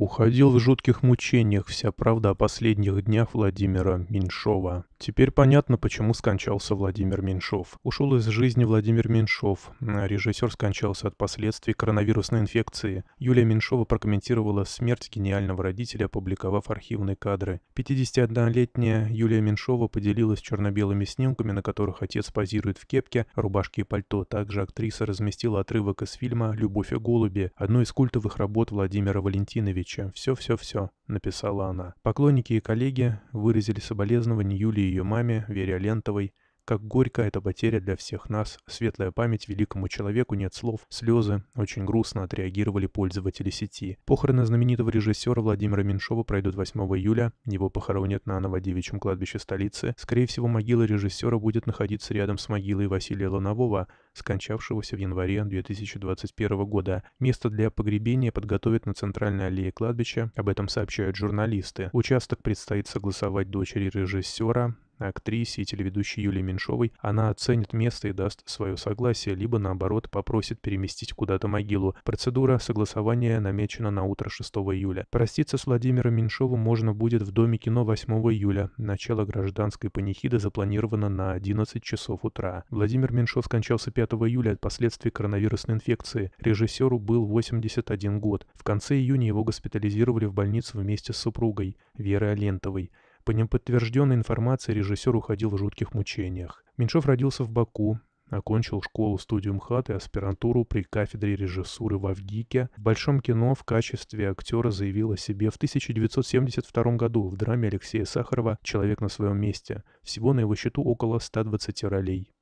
Уходил в жутких мучениях вся правда о последних днях Владимира Меньшова. Теперь понятно, почему скончался Владимир Меньшов. Ушел из жизни Владимир Меньшов. А режиссер скончался от последствий коронавирусной инфекции. Юлия Меньшова прокомментировала смерть гениального родителя, опубликовав архивные кадры. 51-летняя Юлия Меньшова поделилась черно-белыми снимками, на которых отец позирует в кепке, рубашке и пальто. Также актриса разместила отрывок из фильма «Любовь и голуби», одной из культовых работ Владимира Валентиновича Андреевича. Все-все-все», — написала она. Поклонники и коллеги выразили соболезнования Юлии и ее маме, Вере Алентовой, как горько эта потеря для всех нас, светлая память великому человеку, нет слов, слезы, очень грустно отреагировали пользователи сети. Похороны знаменитого режиссера Владимира Меньшова пройдут 8 июля, его похоронят на Новодевичьем кладбище столицы. Скорее всего, могила режиссера будет находиться рядом с могилой Василия Ланового, скончавшегося в январе 2021 года. Место для погребения подготовят на центральной аллее кладбища, об этом сообщают журналисты. Участок предстоит согласовать дочери режиссера, актрисе и телеведущей Юлии Меньшовой, она оценит место и даст свое согласие, либо наоборот попросит переместить куда-то могилу. Процедура согласования намечена на утро 6 июля. Проститься с Владимиром Меньшовым можно будет в Доме кино 8 июля. Начало гражданской панихиды запланировано на 11 часов утра. Владимир Меньшов скончался 5 июля от последствий коронавирусной инфекции. Режиссеру был 81 год. В конце июня его госпитализировали в больницу вместе с супругой Верой Алентовой. По неподтвержденной информации режиссер уходил в жутких мучениях. Меньшов родился в Баку, окончил школу-студию МХАТ и аспирантуру при кафедре режиссуры в Авгике. В большом кино в качестве актера заявил о себе в 1972 году в драме Алексея Сахарова «Человек на своем месте». Всего на его счету около 120 ролей.